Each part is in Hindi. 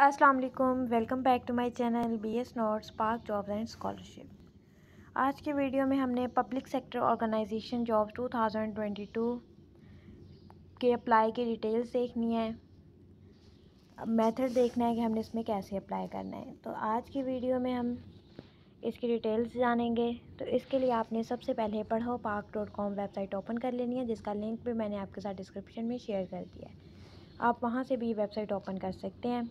अस्सलाम वालेकुम welcome back to my channel B S Notes Park jobs and scholarship आज के वीडियो में हमने पब्लिक सेक्टर ऑर्गेनाइजेशन जॉब 2022 के अप्लाई के डिटेल्स देखनी है मेथड देखना है कि हमने इसमें कैसे अप्लाई करना है तो आज की वीडियो में हम इसकी डिटेल्स जानेंगे तो इसके लिए आपने सबसे पहले Parho Park dot com website open कर लेनी है जिसका लिंक भी मैंने आपके साथ डिस्क्रिप्शन में शेयर कर दिया है आप वहाँ से भी वेबसाइट ओपन कर सकते हैं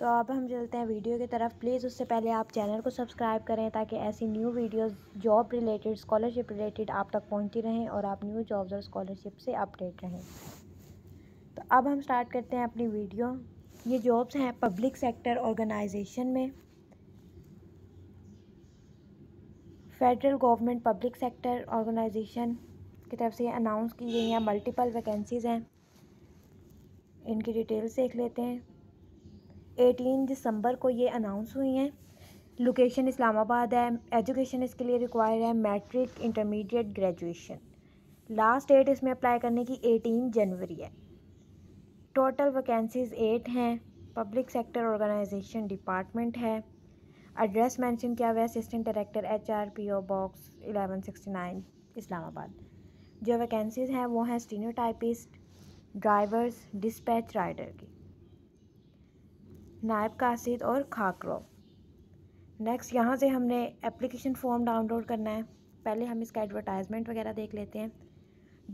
तो अब हम चलते हैं वीडियो की तरफ प्लीज़ उससे पहले आप चैनल को सब्सक्राइब करें ताकि ऐसी new videos job related scholarship related आप तक पहुंचती रहें और आप न्यू जॉब्स और स्कॉलरशिप से अपडेट रहें तो अब हम स्टार्ट करते हैं अपनी वीडियो ये जॉब्स हैं पब्लिक सेक्टर ऑर्गेनाइजेशन में federal government public sector organisation की तरफ से अनाउंस की गई हैं मल्टीपल वैकेंसीज़ हैं इनकी डिटेल्स देख लेते हैं एटीन दिसंबर को ये अनाउंस हुई हैं लोकेशन इस्लामाबाद है एजुकेशन इसके लिए रिक्वायर है matric intermediate graduation last date इसमें अप्लाई करने की एटीन जनवरी है टोटल वैकेंसीज एट हैं पब्लिक सेक्टर ऑर्गेनाइजेशन डिपार्टमेंट है एड्रेस मेंशन किया हुआ है assistant director H R P O box eleven sixty nine Islamabad जो वैकेंसीज़ हैं वो हैं स्टीनोटाइपिस्ट ड्राइवर्स डिस्पैच राइडर की नायब कासिद और खाकरो नेक्स्ट यहाँ से हमने एप्लीकेशन फॉर्म डाउनलोड करना है पहले हम इसका एडवर्टाइजमेंट वगैरह देख लेते हैं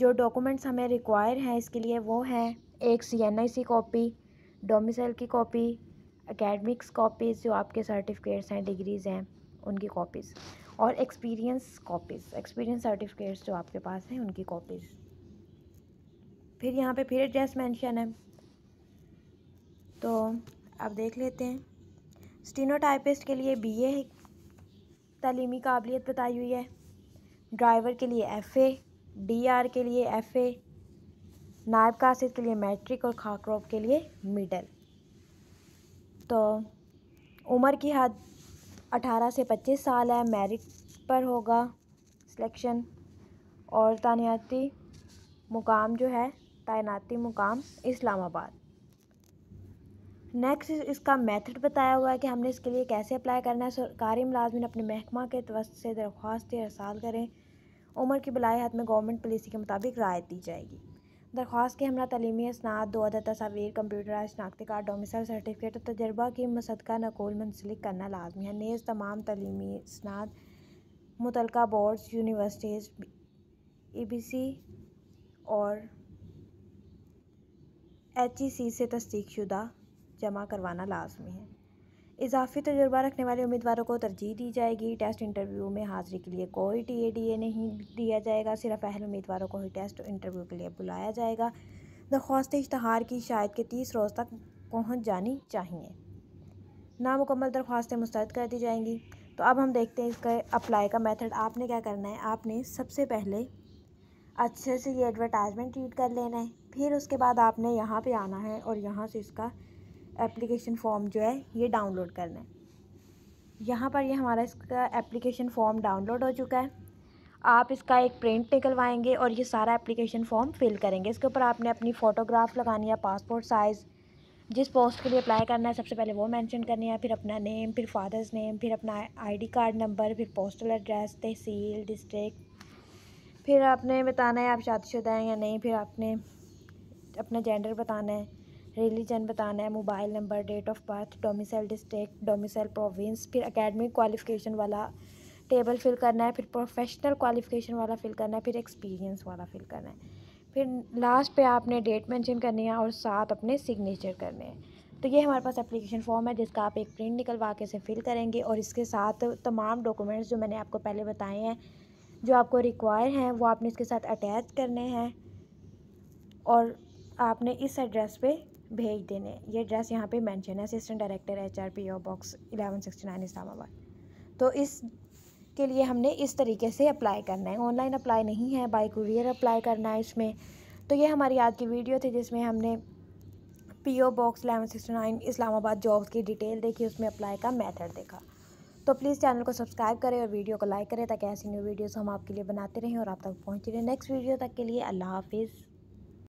जो डॉक्यूमेंट्स हमें रिक्वायर हैं इसके लिए वो हैं एक C N I C copy domicile की कॉपी अकेडमिक्स कॉपीज़ जो आपके सर्टिफिकेट्स हैं डिग्रीज़ हैं उनकी कॉपीज़ और एक्सपीरियंस कॉपीज़ एक्सपीरियंस सर्टिफिकेट्स जो आपके पास हैं उनकी कॉपीज़ फिर यहाँ पे फिर एड्रेस मेंशन है तो अब देख लेते हैं स्टीनोटाइपिस्ट के लिए बी ए तलीमी काबिलियत बताई हुई है ड्राइवर के लिए एफ़ ए डी आर के लिए एफ़ ए नायब कासिद के लिए मैट्रिक और खाक्रॉप के लिए मिडल तो उम्र की हद अठारह से पच्चीस साल है मेरिट पर होगा सिलेक्शन और तैनाती मुकाम जो है तैनाती मुकाम इस्लामाबाद नेक्स्ट इसका मेथड बताया हुआ है कि हमने इसके लिए कैसे अप्लाई करना है सरकारी मुलाजमन अपने महकमा के तवस्त से दरख्वास्त अरसाल करें उम्र की बलाए हाथ में गवर्नमेंट पॉलिसी के मुताबिक राय दी जाएगी दरख्वास्त के हमारा तलीमी असनाद दो अदा तस्वीर कंप्यूटराइज शनाख्ती कार्ड डोमिसल सर्टिफिकेट और तजर्बा की का नकोल मुंसलिक करना लाजमी है नेज़ तमाम तलीमी असनाद मुतल boards universities A B C और एच ई सी से तस्दीक शुदा जमा करवाना लाजमी है इजाफी तजुर्बा रखने वाले उम्मीदवारों को तरजीह दी जाएगी टेस्ट इंटरव्यू में हाज़िरी के लिए कोई टी ए डी ए नहीं दिया जाएगा सिर्फ अहल उम्मीदवारों को ही टेस्ट इंटरव्यू के लिए बुलाया जाएगा दरख्वास्त इश्तहार की शायद के तीस रोज़ तक पहुँच जानी चाहिए नामुकम्मल दरख्वास्तें मुस्तरद कर दी जाएंगी तो अब हम देखते हैं इसका अप्लाई का मेथड आपने क्या करना है आपने सबसे पहले अच्छे से ये एडवर्टाइजमेंट रीड कर लेना है फिर उसके बाद आपने यहाँ पे आना है और यहाँ से इसका एप्लीकेशन फॉर्म जो है ये डाउनलोड करना है यहाँ पर ये हमारा इसका एप्लीकेशन फॉर्म डाउनलोड हो चुका है आप इसका एक प्रिंट निकलवाएंगे और ये सारा एप्लीकेशन फॉर्म फिल करेंगे इसके ऊपर आपने अपनी फ़ोटोग्राफ लगानी है पासपोर्ट साइज़ जिस पोस्ट के लिए अप्लाई करना है सबसे पहले वो मेंशन करनी है फिर अपना नेम फिर फादर्स नेम फिर अपना आईडी कार्ड नंबर फिर पोस्टल एड्रेस तहसील डिस्ट्रिक्ट फिर आपने बताना है आप शादीशुदा हैं या नहीं फिर आपने अपना जेंडर बताना है रिलीजन बताना है mobile number date of birth domicile district domicile province फिर एकेडमिक क्वालिफिकेशन वाला टेबल फिल करना है फिर प्रोफेशनल क्वालिफिकेशन वाला फिल करना है फिर एक्सपीरियंस वाला फिल करना है फिर लास्ट पे आपने डेट मेंशन करनी है और साथ अपने सिग्नेचर करने हैं तो ये हमारे पास एप्लीकेशन फॉर्म है जिसका आप एक प्रिंट निकलवा के से फिल करेंगे और इसके साथ तमाम डॉक्यूमेंट्स जो मैंने आपको पहले बताए हैं जो आपको रिक्वायर हैं वो आपने इसके साथ अटैच करने हैं और आपने इस एड्रेस पे भेज देने ये ड्रेस यहाँ पे मेंशन है assistant director H R P O box eleven sixty nine Islamabad तो इस के लिए हमने इस तरीके से अप्लाई करना है ऑनलाइन अप्लाई नहीं है बाई कुरियर अप्लाई करना है इसमें तो ये हमारी आज की वीडियो थी जिसमें हमने P O box eleven sixty nine Islamabad jobs की डिटेल देखी उसमें अप्लाई का मेथड देखा तो प्लीज़ चैनल को सब्सक्राइब करें और वीडियो को लाइक करें ताकि ऐसी न्यू वीडियोस हम आपके लिए बनाते रहें और आप तक पहुँच रहे नेक्स्ट वीडियो तक के लिए अल्लाह हाफिज़